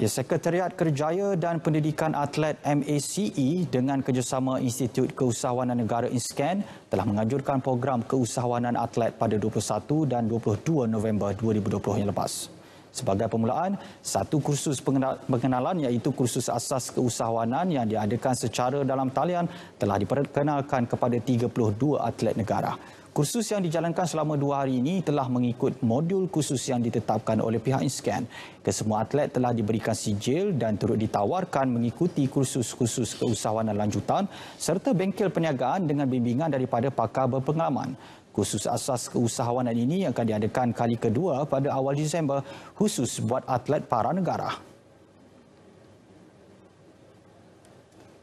Ya, Sekretariat Kerjaya dan Pendidikan Atlet MACE dengan kerjasama Institut Keusahawanan Negara INSCAN telah menganjurkan program keusahawanan atlet pada 21 dan 22 November 2020 yang lepas. Sebagai permulaan, satu kursus pengenalan iaitu kursus asas keusahawanan yang diadakan secara dalam talian telah diperkenalkan kepada 32 atlet negara. Kursus yang dijalankan selama dua hari ini telah mengikut modul kursus yang ditetapkan oleh pihak InScan. Kesemua atlet telah diberikan sijil dan turut ditawarkan mengikuti kursus-kursus keusahawanan lanjutan serta bengkel perniagaan dengan bimbingan daripada pakar berpengalaman. Kursus asas keusahawanan ini akan diadakan kali kedua pada awal Disember khusus buat atlet para negara.